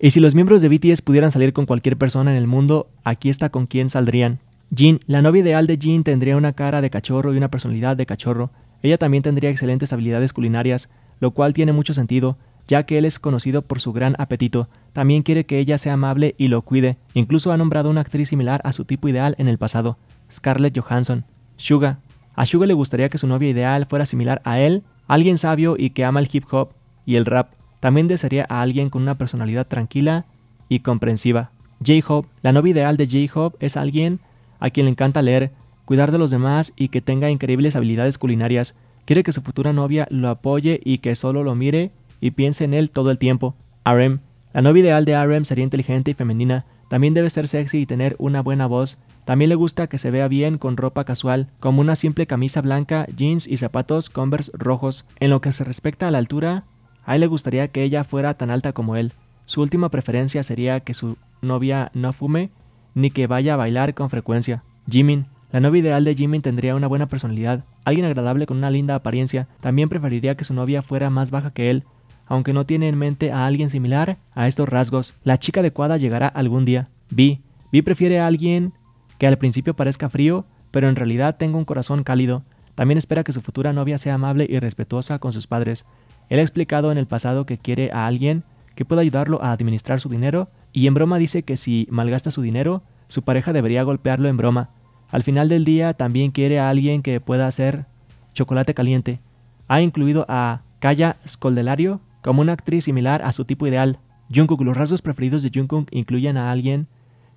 Y si los miembros de BTS pudieran salir con cualquier persona en el mundo, aquí está con quién saldrían. Jin, la novia ideal de Jin tendría una cara de cachorro y una personalidad de cachorro. Ella también tendría excelentes habilidades culinarias, lo cual tiene mucho sentido, ya que él es conocido por su gran apetito. También quiere que ella sea amable y lo cuide. Incluso ha nombrado una actriz similar a su tipo ideal en el pasado, Scarlett Johansson. Suga. A Suga le gustaría que su novia ideal fuera similar a él, alguien sabio y que ama el hip hop y el rap. También desearía a alguien con una personalidad tranquila y comprensiva. J-Hope. La novia ideal de J-Hope es alguien a quien le encanta leer, cuidar de los demás y que tenga increíbles habilidades culinarias. Quiere que su futura novia lo apoye y que solo lo mire y piense en él todo el tiempo. Arem. La novia ideal de Arem sería inteligente y femenina. También debe ser sexy y tener una buena voz. También le gusta que se vea bien con ropa casual, como una simple camisa blanca, jeans y zapatos Converse rojos. En lo que se respecta a la altura, a él le gustaría que ella fuera tan alta como él. Su última preferencia sería que su novia no fume ni que vaya a bailar con frecuencia. Jimin. La novia ideal de Jimin tendría una buena personalidad, alguien agradable con una linda apariencia. También preferiría que su novia fuera más baja que él, aunque no tiene en mente a alguien similar a estos rasgos. La chica adecuada llegará algún día. Vi. Vi prefiere a alguien que al principio parezca frío, pero en realidad tenga un corazón cálido. También espera que su futura novia sea amable y respetuosa con sus padres. Él ha explicado en el pasado que quiere a alguien que pueda ayudarlo a administrar su dinero y en broma dice que si malgasta su dinero, su pareja debería golpearlo en broma. Al final del día también quiere a alguien que pueda hacer chocolate caliente. Ha incluido a Kaya Scoldelario como una actriz similar a su tipo ideal. Jungkook, los rasgos preferidos de Jungkook incluyen a alguien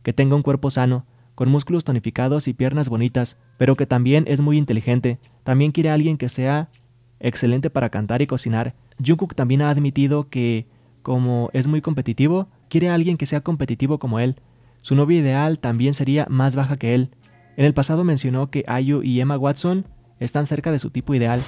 que tenga un cuerpo sano, con músculos tonificados y piernas bonitas, pero que también es muy inteligente. También quiere a alguien que sea excelente para cantar y cocinar, Jungkook también ha admitido que, como es muy competitivo, quiere a alguien que sea competitivo como él. Su novia ideal también sería más baja que él. En el pasado mencionó que Ayu y Emma Watson están cerca de su tipo ideal,